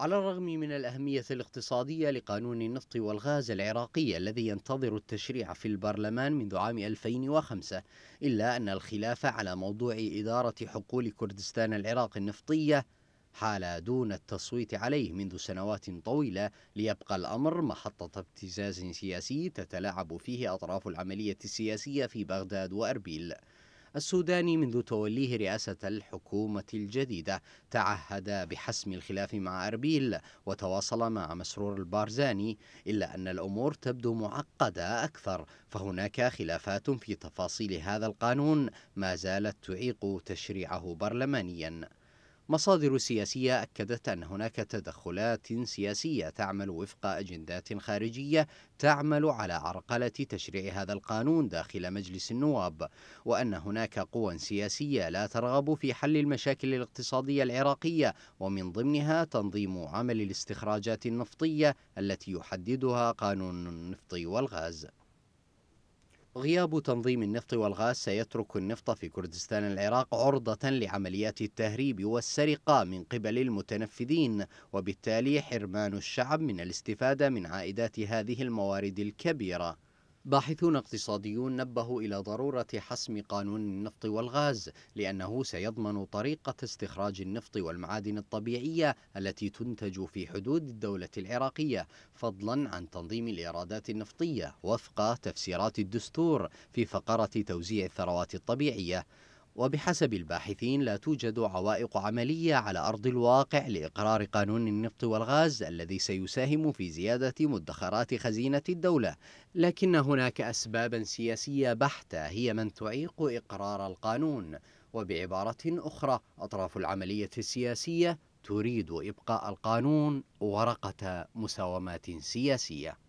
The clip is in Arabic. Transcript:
على الرغم من الأهمية الاقتصادية لقانون النفط والغاز العراقي الذي ينتظر التشريع في البرلمان منذ عام 2005 إلا أن الخلاف على موضوع إدارة حقول كردستان العراق النفطية حال دون التصويت عليه منذ سنوات طويلة ليبقى الأمر محطة ابتزاز سياسي تتلاعب فيه أطراف العملية السياسية في بغداد وأربيل السوداني منذ توليه رئاسة الحكومة الجديدة تعهد بحسم الخلاف مع أربيل وتواصل مع مسرور البارزاني إلا أن الأمور تبدو معقدة أكثر فهناك خلافات في تفاصيل هذا القانون ما زالت تعيق تشريعه برلمانيا مصادر سياسية أكدت أن هناك تدخلات سياسية تعمل وفق أجندات خارجية تعمل على عرقلة تشريع هذا القانون داخل مجلس النواب وأن هناك قوى سياسية لا ترغب في حل المشاكل الاقتصادية العراقية ومن ضمنها تنظيم عمل الاستخراجات النفطية التي يحددها قانون النفط والغاز غياب تنظيم النفط والغاز سيترك النفط في كردستان العراق عرضة لعمليات التهريب والسرقة من قبل المتنفذين وبالتالي حرمان الشعب من الاستفادة من عائدات هذه الموارد الكبيرة باحثون اقتصاديون نبهوا إلى ضرورة حسم قانون النفط والغاز لأنه سيضمن طريقة استخراج النفط والمعادن الطبيعية التي تنتج في حدود الدولة العراقية فضلا عن تنظيم الإيرادات النفطية وفق تفسيرات الدستور في فقرة توزيع الثروات الطبيعية وبحسب الباحثين لا توجد عوائق عملية على أرض الواقع لإقرار قانون النفط والغاز الذي سيساهم في زيادة مدخرات خزينة الدولة لكن هناك أسبابا سياسية بحتة هي من تعيق إقرار القانون وبعبارة أخرى أطراف العملية السياسية تريد إبقاء القانون ورقة مساومات سياسية